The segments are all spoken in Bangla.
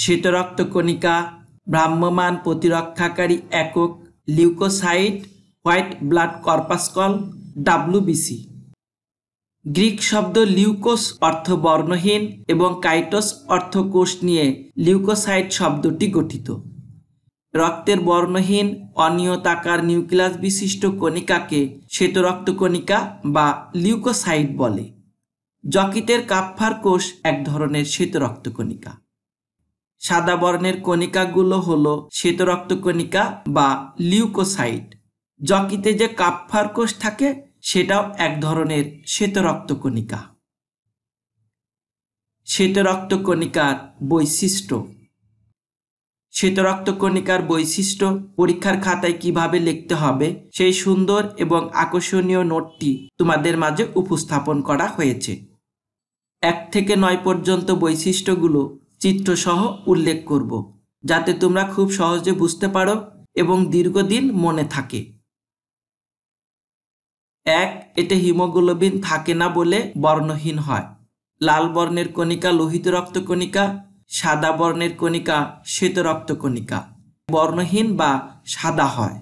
শ্বেতরক্ত কণিকা ভ্রাম্যমান প্রতিরক্ষাকারী একক leucocyte white blood corpuscle WBC Greek শব্দ লিউকোস অর্থ বর্ণহীন এবং কাইটোস অর্থ কোষ নিয়ে লিউকোসাইট শব্দটি গঠিত রক্তের বর্ণহীন অনিয়তাকার নিউক্লিয়াস বিশিষ্ট কণিকাকে শ্বেতরক্ত কণিকা বা লিউকোসাইট বলে যকিতের কাপফার কোষ এক ধরনের শ্বেতরক্ত কণিকা সাদা বর্ণের কণিকাগুলো হলো শ্বেতরক্ত কণিকা বা লিউকোসাইট যকিতে যে কাপফার কোষ থাকে সেটাও এক ধরনের শ্বেতরক্ত কণিকা শ্বেতরক্ত কণিকার বৈশিষ্ট্য শ্বেতরক্ত কণিকার বৈশিষ্ট্য পরীক্ষার খাতায় কিভাবে লিখতে হবে সেই সুন্দর এবং আকর্ষণীয় নোটটি তোমাদের মাঝে উপস্থাপন করা হয়েছে এক থেকে নয় পর্যন্ত বৈশিষ্ট্যগুলো চিত্রসহ উল্লেখ করব যাতে তোমরা খুব সহজে বুঝতে পারো এবং দীর্ঘদিন মনে থাকে এক এতে হিমোগ্লোবিন থাকে না বলে বর্ণহীন হয় লাল বর্ণের কণিকা লোহিত রক্তকণিকা সাদা বর্ণের কণিকা শ্বেত রক্তকণিকা বর্ণহীন বা সাদা হয়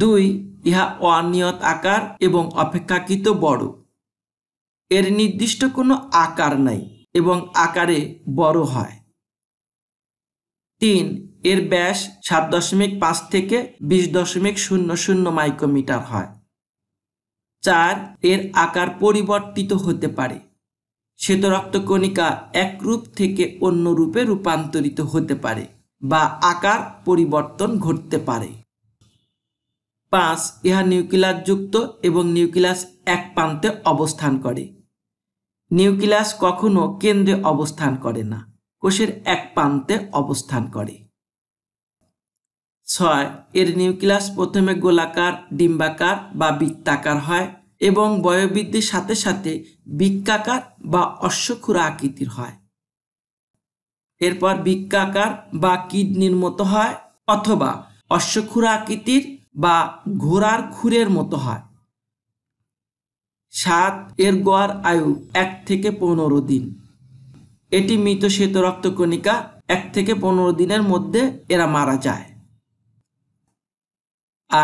দুই ইহা অনিয়ত আকার এবং অপেক্ষাকৃত বড় এর নির্দিষ্ট কোনো আকার নাই এবং আকারে বড় হয় তিন এর ব্যাস সাত দশমিক পাঁচ থেকে বিশ দশমিক শূন্য শূন্য মাইক্রোমিটার হয় চার এর আকার পরিবর্তিত হতে পারে শ্বেতরক্তকণিকা এক রূপ থেকে অন্য রূপে রূপান্তরিত হতে পারে বা আকার পরিবর্তন ঘটতে পারে পাঁচ ইহা নিউক্লিয়াসযুক্ত এবং নিউক্লিয়াস এক প্রান্তে অবস্থান করে নিউক্লিয়াস কখনো কেন্দ্রে অবস্থান করে না কোষের এক প্রান্তে অবস্থান করে ছয় এর নিউক্লিয়াস প্রথমে গোলাকার ডিম্বাকার বা বৃত্তাকার হয় এবং বয়োবৃদ্ধির সাথে সাথে বৃক্ষাকার বা অশ্বক্ষুরা আকৃতির হয় এরপর বৃক্ষাকার বা কিডনির মতো হয় অথবা অশ্বক্ষুরা আকৃতির বা ঘোড়ার খুরের মতো হয় সাত এর গোয়ার আয়ু এক থেকে পনেরো দিন এটি মৃত শ্বেত রক্তকণিকা এক থেকে পনেরো দিনের মধ্যে এরা মারা যায়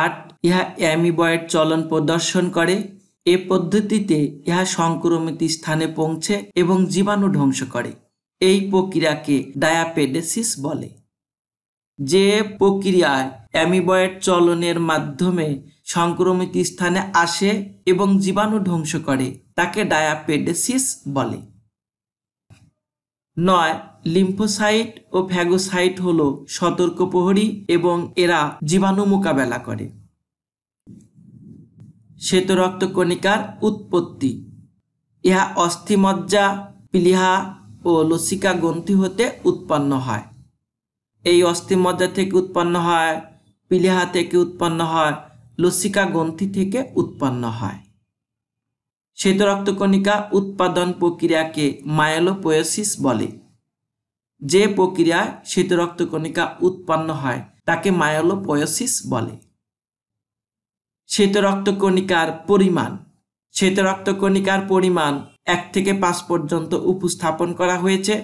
আট ইহা অ্যামিবয়েড চলন প্রদর্শন করে এ পদ্ধতিতে ইহা সংক্রমিত স্থানে পৌঁছে এবং জীবাণু ধ্বংস করে এই প্রক্রিয়াকে ডায়াপেডেসিস বলে যে প্রক্রিয়ায় অ্যামিবয়েড চলনের মাধ্যমে সংক্রমিত স্থানে আসে এবং জীবাণু ধ্বংস করে তাকে ডায়াপেডেসিস বলে নয় লিম্ফোসাইট ও ফ্যাগোসাইট হল সতর্ক প্রহরী এবং এরা জীবাণু মোকাবেলা করে শ্বেত কণিকার উৎপত্তি ইহা অস্থিমজ্জা পিলিহা ও লসিকা গ্রন্থি হতে উৎপন্ন হয় এই অস্থিমজ্জা থেকে উৎপন্ন হয় পিলিহা থেকে উৎপন্ন হয় লসিকা গ্রন্থি থেকে উৎপন্ন হয় শ্বেত রক্তকণিকা উৎপাদন প্রক্রিয়াকে মায়োলোপোয়োসিস বলে যে প্রক্রিয়ায় শ্বেত রক্তকণিকা উৎপন্ন হয় তাকে মায়োলোপোয়োসিস বলে শ্বেত রক্তকণিকার পরিমাণ শ্বেত রক্তকণিকার পরিমাণ এক থেকে পাঁচ পর্যন্ত উপস্থাপন করা হয়েছে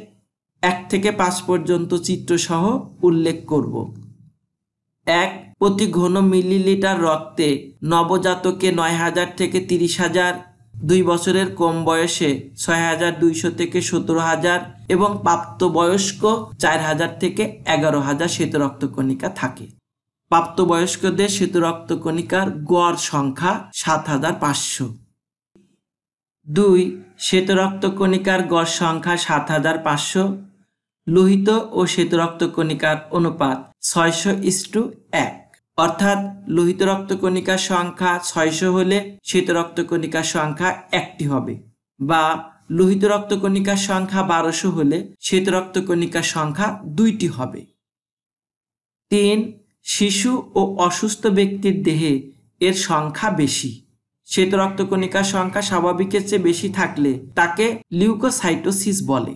এক থেকে পাঁচ পর্যন্ত চিত্রসহ উল্লেখ করব এক প্রতি ঘন মিলিলিটার রক্তে নবজাতকে নয় হাজার থেকে তিরিশ হাজার দুই বছরের কম বয়সে ছয় হাজার দুইশো থেকে সতেরো হাজার এবং প্রাপ্তবয়স্ক চার হাজার থেকে এগারো হাজার শ্বেত রক্তকণিকা থাকে প্রাপ্তবয়স্কদের শ্বেত রক্তকণিকার গড় সংখ্যা সাত হাজার পাঁচশো দুই শ্বেত রক্তকণিকার গড় সংখ্যা সাত হাজার পাঁচশো লোহিত ও শ্বেত রক্তকণিকার অনুপাত ছয়শো ইস্টু এক অর্থাৎ লোহিত রক্তকণিকার সংখ্যা ছয়শো হলে শ্বেত রক্তকণিকার সংখ্যা একটি হবে বা লোহিত রক্তকণিকার সংখ্যা বারোশো হলে শ্বেত রক্তকণিকার সংখ্যা দুইটি হবে তিন শিশু ও অসুস্থ ব্যক্তির দেহে এর সংখ্যা বেশি শ্বেত রক্তকণিকার সংখ্যা স্বাভাবিকের চেয়ে বেশি থাকলে তাকে লিউকোসাইটোসিস বলে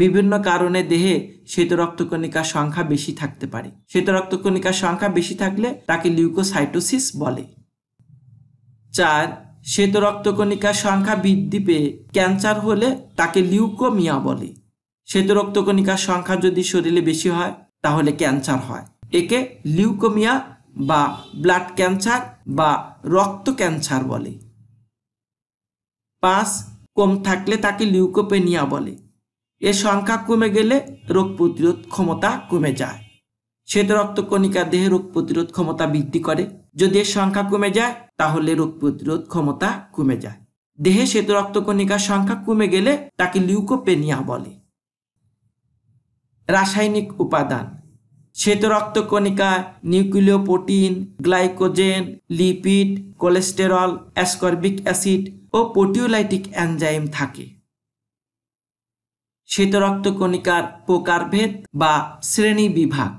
বিভিন্ন কারণে দেহে শ্বেত রক্তকণিকার সংখ্যা বেশি থাকতে পারে শ্বেত রক্তকণিকার সংখ্যা বেশি থাকলে তাকে লিউকোসাইটোসিস বলে চার শ্বেত রক্তকণিকার সংখ্যা বৃদ্ধি পেয়ে ক্যান্সার হলে তাকে লিউকোমিয়া বলে শ্বেত রক্তকণিকার সংখ্যা যদি শরীরে বেশি হয় তাহলে ক্যান্সার হয় একে লিউকোমিয়া বা ব্লাড ক্যান্সার বা রক্ত ক্যান্সার বলে পাঁচ কম থাকলে তাকে লিউকোপেনিয়া বলে এর সংখ্যা কমে গেলে রোগ প্রতিরোধ ক্ষমতা কমে যায় শ্বেত রক্তকণিকা দেহে রোগ প্রতিরোধ ক্ষমতা বৃদ্ধি করে যদি এর সংখ্যা কমে যায় তাহলে রোগ প্রতিরোধ ক্ষমতা কমে যায় দেহে শ্বেত রক্তকণিকার সংখ্যা কমে গেলে তাকে লিউকোপেনিয়া বলে রাসায়নিক উপাদান শ্বেত রক্তকণিকা নিউক্লিয় protein glycogen lipid cholesterol ascorbic acid ও পোটিওলাইটিক অ্যানজাইম থাকে শ্বেতরক্তকণিকার প্রকারভেদ বা শ্রেণী বিভাগ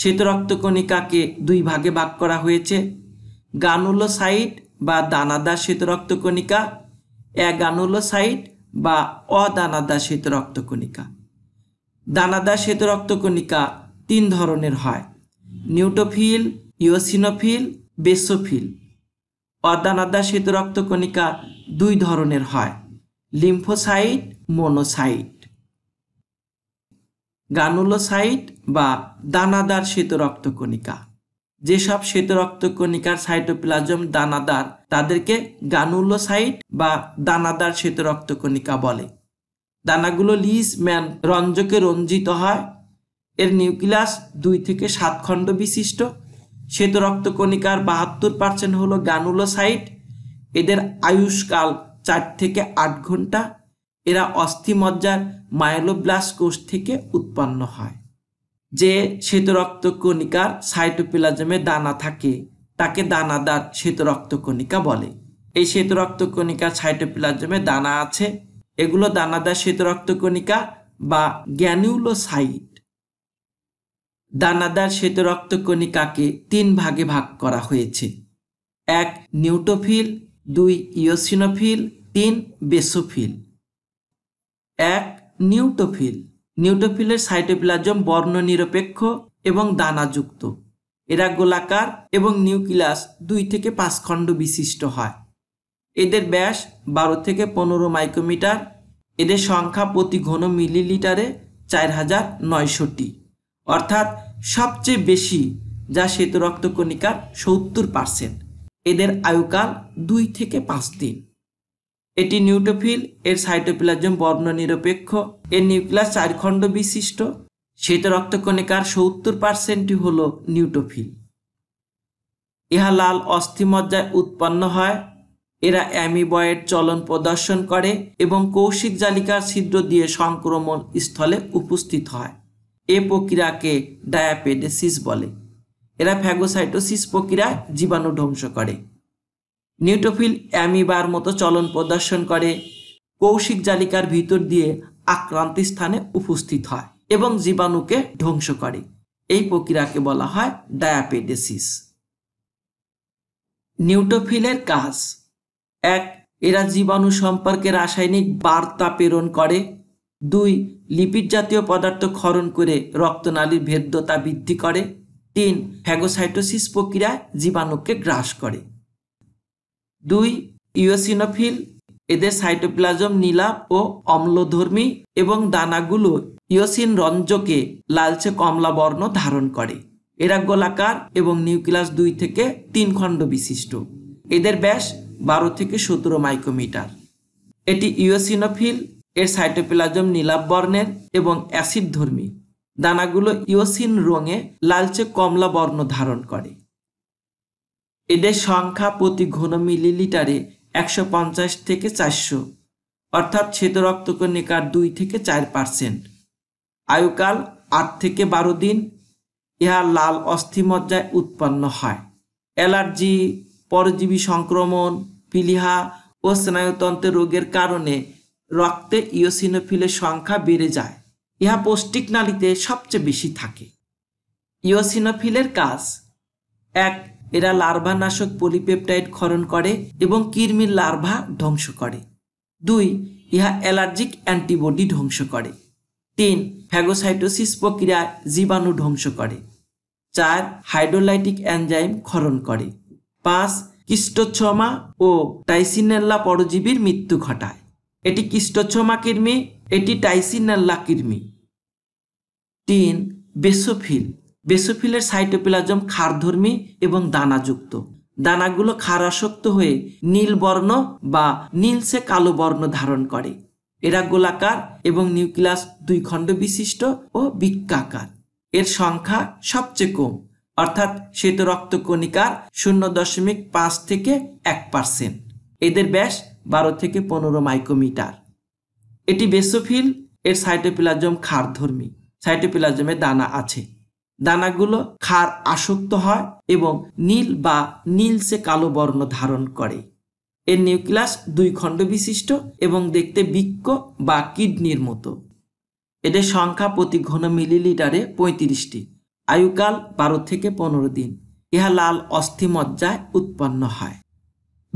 শ্বেতরক্তকণিকাকে দুই ভাগে ভাগ করা হয়েছে গানুলোসাইট বা দানাদার শ্বেতরক্তকণিকা অ্যাগানুলোসাইট বা অদানাদার শ্বেতরক্তকণিকা দানাদার শ্বেতরক্তকণিকা তিন ধরনের হয় নিউটোফিল ইওসিনোফিল বেসোফিল অদানাদার শ্বেতরক্তকণিকা দুই ধরনের হয় লিম্ফোসাইট মোনোসাইট গানুলোসাইট বা দানাদার শ্বেতরক্তকণিকা যেসব শ্বেতরক্তকণিকার সাইটোপ্লাজম দানাদার তাদেরকে গানুলোসাইট বা দানাদার শ্বেতরক্তকণিকা বলে দানাগুলো লিস ম্যান রঞ্জকে রঞ্জিত হয় এর নিউক্লিয়াস দুই থেকে সাত খণ্ড বিশিষ্ট শ্বেতরক্তকণিকার বাহাত্তর পার্সেন্ট হলো গানুলোসাইট এদের আয়ুষ্কাল চার থেকে আট ঘন্টা এরা অস্থিমজ্জার মায়োলোব্লাস কোষ থেকে উৎপন্ন হয় যে শ্বেতরক্ত কণিকার সাইটোপ্লাজমে দানা থাকে তাকে দানাদার শ্বেতরক্ত কণিকা বলে এই শ্বেতরক্ত কণিকার সাইটোপ্লাজমে দানা আছে এগুলো দানাদার শ্বেতরক্ত কণিকা বা গ্যানিউলোসাইট দানাদার শ্বেতরক্ত কণিকাকে তিন ভাগে ভাগ করা হয়েছে এক নিউটোফিল দুই ইয়োসিনোফিল তিন বেসোফিল এক নিউটোফিল নিউটোফিলের সাইটোপ্লাজম বর্ণনিরপেক্ষ এবং দানাযুক্ত এরা গোলাকার এবং নিউক্লিয়াস দুই থেকে পাঁচ খণ্ড বিশিষ্ট হয় এদের ব্যাস বারো থেকে পনেরো মাইক্রোমিটার এদের সংখ্যা প্রতি ঘন মিলিলিটারে চার হাজার নয়শোটি অর্থাৎ সবচেয়ে বেশি যা শ্বেতরক্তকণিকার সত্তর পার্সেন্ট এদের আয়ুকাল দুই থেকে পাঁচ দিন এটি নিউটোফিল এর সাইটোপ্লাজম বর্ণ নিরপেক্ষ এর নিউক্লিয়াস চার খণ্ড বিশিষ্ট শ্বেত রক্তকণিকার সত্তর পার্সেন্টই হল নিউটোফিল ইহা লাল অস্থিমজ্জায় উৎপন্ন হয় এরা অ্যামিবয়েড চলন প্রদর্শন করে এবং কৌশিক জালিকার ছিদ্র দিয়ে সংক্রমণ স্থলে উপস্থিত হয় এ প্রক্রিয়াকে ডায়াপেডেসিস বলে এরা ফ্যাগোসাইটোসিস প্রক্রিয়ায় জীবাণু ধ্বংস করে নিউটোফিল অ্যামিবার মতো চলন প্রদর্শন করে কৌশিক জালিকার ভিতর দিয়ে আক্রান্ত স্থানে উপস্থিত হয় এবং জীবাণুকে ধ্বংস করে এই প্রক্রিয়াকে বলা হয় ডায়াপেডেসিস নিউটোফিলের কাজ এক এরা জীবাণু সম্পর্কে রাসায়নিক বার্তা প্রেরণ করে দুই লিপিড জাতীয় পদার্থ খরণ করে রক্তনালীর ভেদ্যতা বৃদ্ধি করে তিন ফ্যাগোসাইটোসিস প্রক্রিয়ায় জীবাণুকে গ্রাস করে দুই ইওসিনোফিল এদের সাইটোপ্লাজম নীলাপ ও অম্লধর্মী এবং দানাগুলো ইওসিন রঞ্জকে লালচে কমলা বর্ণ ধারণ করে এরা গোলাকার এবং নিউক্লিয়াস দুই থেকে তিন খণ্ড বিশিষ্ট এদের ব্যাস বারো থেকে সতেরো মাইক্রোমিটার এটি ইওসিনোফিল এর সাইটোপ্লাজম নীলাপ বর্ণের এবং অ্যাসিড ধর্মী দানাগুলো ইওসিন রঙে লালচে কমলা বর্ণ ধারণ করে এদের সংখ্যা প্রতি ঘন মিলিলিটারে একশো পঞ্চাশ থেকে চারশো অর্থাৎ শ্বেতরক্তকণিকার দুই থেকে চার পার্সেন্ট আয়ুকাল আট থেকে বারো দিন ইহা লাল অস্থিমজ্জায় উৎপন্ন হয় অ্যালার্জি পরজীবী সংক্রমণ পিলিহা ও স্নায়ুতন্ত্রের রোগের কারণে রক্তে ইওসিনোফিলের সংখ্যা বেড়ে যায় ইহা পৌষ্টিক নালীতে সবচেয়ে বেশি থাকে ইওসিনোফিলের কাজ এক এরা লার্ভা নাশক পলিপেপটাইড ক্ষরণ করে এবং কৃমির লার্ভা ধ্বংস করে দুই ইহা অ্যালার্জিক অ্যান্টিবডি ধ্বংস করে তিন ফ্যাগোসাইটোসিস প্রক্রিয়া জীবাণু ধ্বংস করে চার হাইড্রোলাইটিক অ্যানজাইম ক্ষরণ করে পাঁচ কিস্টোচ্ছমা ও টাইসিনেল্লা পরজীবীর মৃত্যু ঘটায় এটি কিস্টোচ্ছমা কৃমি এটি টাইসিনাল লাকিরমি তিন বেসোফিল বেসোফিলের সাইটোপ্লাজম খারধর্মী এবং দানাযুক্ত দানাগুলো খারাসক্ত হয়ে নীল বর্ণ বা নীলসে কালো বর্ণ ধারণ করে এরা গোলাকার এবং নিউক্লিয়াস দুই খণ্ড বিশিষ্ট ও বৃক্কাকার এর সংখ্যা সবচেয়ে কম অর্থাৎ শ্বেত রক্তকণিকার শূন্য দশমিক পাঁচ থেকে এক পার্সেন্ট এদের ব্যাস বারো থেকে পনেরো মাইক্রোমিটার এটি বেসোফিল এর সাইটোপ্লাজম ধর্মী সাইটোপ্লাজমে দানা আছে দানাগুলো খার আসক্ত হয় এবং নীল বা নীলসে কালো বর্ণ ধারণ করে এর নিউক্লিয়াস দুই খণ্ড বিশিষ্ট এবং দেখতে বিক্ষ বা কিডনির মতো এদের সংখ্যা প্রতি ঘন মিলিলিটারে পঁয়ত্রিশটি আয়ুকাল বারো থেকে পনেরো দিন ইহা লাল অস্থিমজ্জায় উৎপন্ন হয়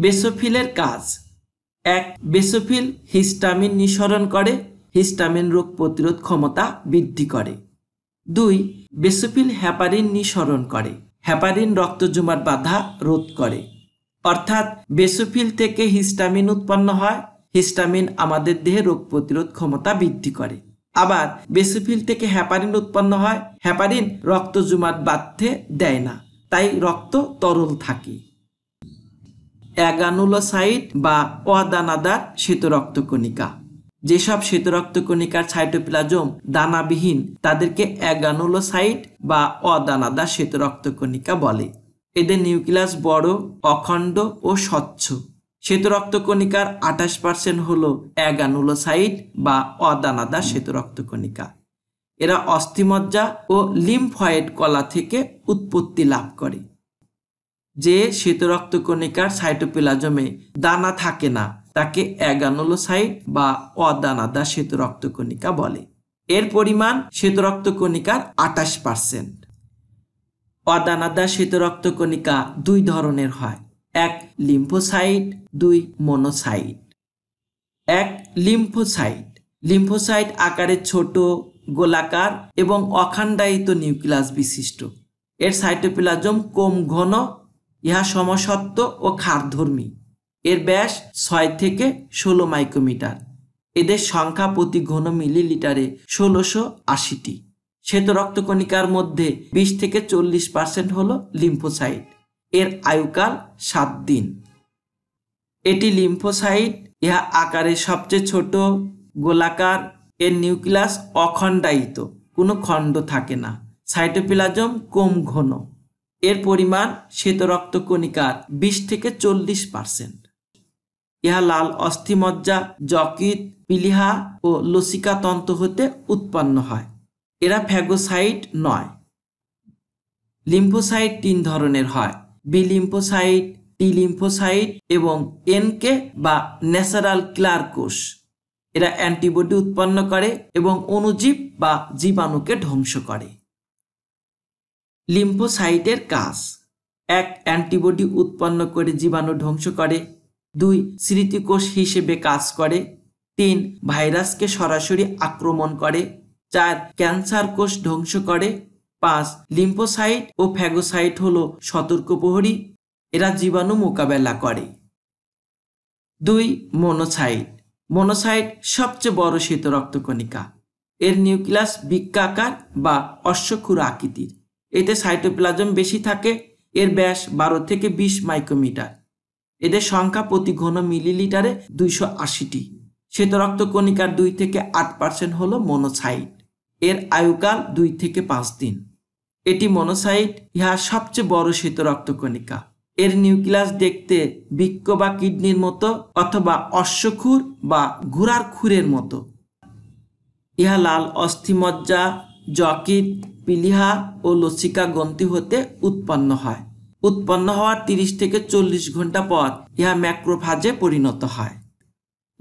বেসোফিলের কাজ এক বেসোফিল হিস্টামিন নিঃসরণ করে হিস্টামিন রোগ প্রতিরোধ ক্ষমতা বৃদ্ধি করে দুই বেসোফিল হ্যাপারিন নিঃসরণ করে হ্যাপারিন রক্ত জমার বাধা রোধ করে অর্থাৎ বেসোফিল থেকে হিস্টামিন উৎপন্ন হয় হিস্টামিন আমাদের দেহে রোগ প্রতিরোধ ক্ষমতা বৃদ্ধি করে আবার বেসোফিল থেকে হ্যাপারিন উৎপন্ন হয় হ্যাপারিন রক্ত জমাট বাঁধতে দেয় না তাই রক্ত তরল থাকে অ্যাগানুলোসাইট বা অদানাদার কণিকা যেসব কণিকার সাইটোপ্লাজম দানাবিহীন তাদেরকে অ্যাগানুলোসাইট বা অদানাদার কণিকা বলে এদের নিউক্লিয়াস বড় অখণ্ড ও স্বচ্ছ কণিকার আঠাশ পার্সেন্ট হল অ্যাগানুলোসাইট বা অদানাদার কণিকা এরা অস্থিমজ্জা ও লিম্ফয়েড কলা থেকে উৎপত্তি লাভ করে যে কণিকার সাইটোপ্লাজমে দানা থাকে না তাকে অ্যাগানোলোসাইট বা অদানাদার কণিকা বলে এর পরিমাণ কণিকার আটাশ পার্সেন্ট অদানাদার কণিকা দুই ধরনের হয় এক লিম্ফোসাইট দুই মনোসাইট এক লিম্ফোসাইট লিম্ফোসাইট আকারে ছোট গোলাকার এবং অখান্ডায়িত নিউক্লিয়াস বিশিষ্ট এর সাইটোপ্লাজম কম ঘন ইহা সমসত্ব ও খারধর্মী এর ব্যাস ছয় থেকে ষোলো মাইক্রোমিটার এদের সংখ্যা প্রতি ঘন মিলিলিটারে ষোলোশো আশিটি শ্বেত রক্তকণিকার মধ্যে বিশ থেকে চল্লিশ পার্সেন্ট হল লিম্ফোসাইট এর আয়ুকাল সাত দিন এটি লিম্ফোসাইট ইহা আকারে সবচেয়ে ছোট গোলাকার এর নিউক্লিয়াস অখণ্ডায়িত কোনো খণ্ড থাকে না সাইটোপ্লাজম কম ঘন এর পরিমাণ শ্বেত রক্তকণিকার বিশ থেকে চল্লিশ পার্সেন্ট ইহা লাল অস্থিমজ্জা জকিত পিলিহা ও লসিকা তন্ত্র হতে উৎপন্ন হয় এরা ফ্যাগোসাইট নয় লিম্ফোসাইট তিন ধরনের হয় বি লিম্ফোসাইট টি লিম্ফোসাইট এবং এনকে বা ন্যাচারাল ক্লার কোষ এরা অ্যান্টিবডি উৎপন্ন করে এবং অণুজীব বা জীবাণুকে ধ্বংস করে লিম্ফোসাইটের কাজ এক অ্যান্টিবডি উৎপন্ন করে জীবাণু ধ্বংস করে দুই স্মৃতিকোষ হিসেবে কাজ করে তিন ভাইরাসকে সরাসরি আক্রমণ করে চার ক্যান্সার কোষ ধ্বংস করে পাঁচ লিম্ফোসাইট ও ফ্যাগোসাইট হল সতর্ক প্রহরী এরা জীবাণু মোকাবেলা করে দুই মনোসাইট মনোসাইট সবচেয়ে বড় শীত রক্তকণিকা এর নিউক্লিয়াস বৃক্ষাকার বা অশ্বক্ষুর আকৃতির এতে সাইটোপ্লাজম বেশি থাকে এর ব্যাস বারো থেকে বিশ মাইক্রোমিটার এদের সংখ্যা প্রতি ঘন মিলিলিটারে দুইশো আশিটি শ্বেত কণিকার দুই থেকে আট পার্সেন্ট হল মনোসাইট এর আয়ুকাল দুই থেকে পাঁচ দিন এটি মনোসাইট ইহা সবচেয়ে বড় শ্বেত কণিকা এর নিউক্লিয়াস দেখতে বৃক্ষ বা কিডনির মতো অথবা অশ্বক্ষুর বা ঘুরার খুরের মতো ইহা লাল অস্থিমজ্জা জকিট পিলিহা ও লসিকা গ্রন্থি হতে উৎপন্ন হয় উৎপন্ন হওয়ার তিরিশ থেকে চল্লিশ ঘন্টা পর ইহা ম্যাক্রোফাজে পরিণত হয়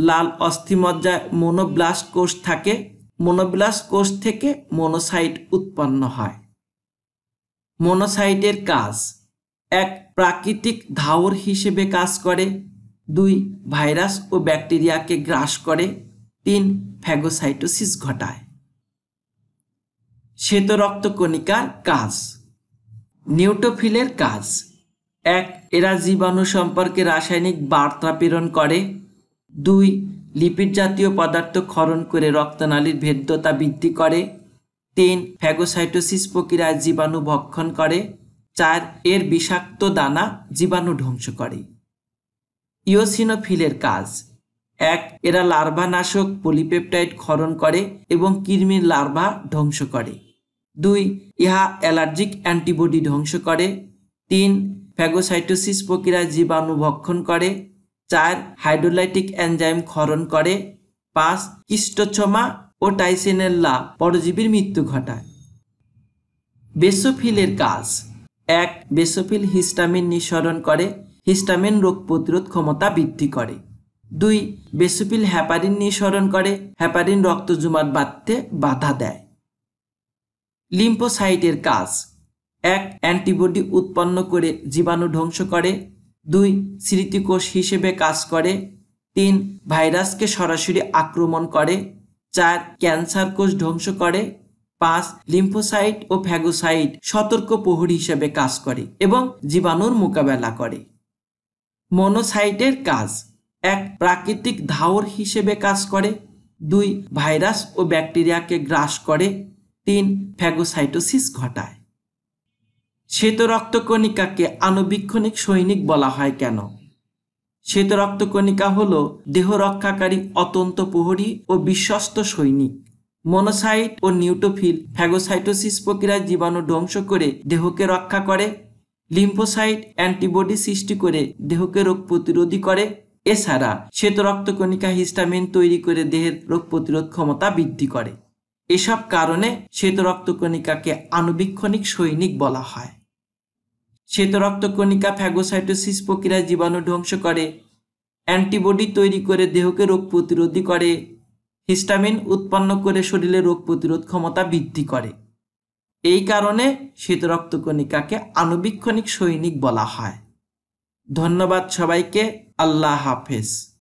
লাল অস্থিমজ্জায় মনোব্লাস্ট কোষ থাকে মনোব্লাস্ট কোষ থেকে মনোসাইট উৎপন্ন হয় মনোসাইটের কাজ এক প্রাকৃতিক ধাওর হিসেবে কাজ করে দুই ভাইরাস ও ব্যাকটেরিয়াকে গ্রাস করে তিন ফ্যাগোসাইটোসিস ঘটায় শ্বেতরক্তকণিকার কাজ নিউটোফিলের কাজ এক এরা জীবাণু সম্পর্কে রাসায়নিক বার্তা প্রেরণ করে দুই লিপিড জাতীয় পদার্থ খরণ করে রক্তনালীর ভেদ্যতা বৃদ্ধি করে তিন ফ্যাগোসাইটোসিস প্রক্রিয়ায় জীবাণু ভক্ষণ করে চার এর বিষাক্ত দানা জীবাণু ধ্বংস করে ইওসিনোফিলের কাজ এক এরা লার্ভানাশক পলিপেপটাইড ক্ষরণ করে এবং কৃমির লার্ভা ধ্বংস করে দুই ইহা অ্যালার্জিক অ্যান্টিবডি ধ্বংস করে তিন ফ্যাগোসাইটোসিস প্রক্রিয়ায় জীবাণু ভক্ষণ করে চার হাইড্রোলাইটিক এনজাইম ক্ষরণ করে পাঁচ কিস্টোছমা ও টাইসেনেল্লা পরজীবীর মৃত্যু ঘটায় বেসোফিলের কাজ এক বেসোফিল হিস্টামিন নিঃসরণ করে হিস্টামিন রোগ প্রতিরোধ ক্ষমতা বৃদ্ধি করে দুই বেসোফিল হ্যাপারিন নিঃসরণ করে হ্যাপারিন রক্ত রক্তজমাট বাঁধতে বাধা দেয় লিম্ফোসাইটের কাজ এক অ্যান্টিবডি উৎপন্ন করে জীবাণু ধ্বংস করে দুই স্মৃতিকোষ হিসেবে কাজ করে তিন ভাইরাসকে সরাসরি আক্রমণ করে চার ক্যান্সার কোষ ধ্বংস করে পাঁচ লিম্ফোসাইট ও ফ্যাগোসাইট সতর্ক প্রহরী হিসেবে কাজ করে এবং জীবাণুর মোকাবেলা করে মনোসাইটের কাজ এক প্রাকৃতিক ধাওর হিসেবে কাজ করে দুই ভাইরাস ও ব্যাকটেরিয়াকে গ্রাস করে তিন ফ্যাগোসাইটোসিস ঘটায় শ্বেত রক্তকণিকাকে আণুবীক্ষণিক সৈনিক বলা হয় কেন শ্বেত রক্তকণিকা হল দেহ রক্ষাকারী অতন্ত প্রহরী ও বিশ্বস্ত সৈনিক মনোসাইট ও নিউটোফিল ফ্যাগোসাইটোসিস প্রক্রিয়ায় জীবাণু ধ্বংস করে দেহকে রক্ষা করে লিম্ফোসাইট অ্যান্টিবডি সৃষ্টি করে দেহকে রোগ প্রতিরোধী করে এছাড়া শ্বেত রক্তকণিকা হিস্টামিন তৈরি করে দেহের রোগ প্রতিরোধ ক্ষমতা বৃদ্ধি করে এসব কারণে শ্বেতরক্তকণিকাকে আণুবীক্ষণিক সৈনিক বলা হয় শ্বেতরক্তকণিকা ফ্যাগোসাইটোসিস প্রক্রিয়ায় জীবাণু ধ্বংস করে অ্যান্টিবডি তৈরি করে দেহকে রোগ প্রতিরোধী করে হিস্টামিন উৎপন্ন করে শরীরে রোগ প্রতিরোধ ক্ষমতা বৃদ্ধি করে এই কারণে শ্বেতরক্তকণিকাকে আণুবীক্ষণিক সৈনিক বলা হয় ধন্যবাদ সবাইকে আল্লাহ হাফেজ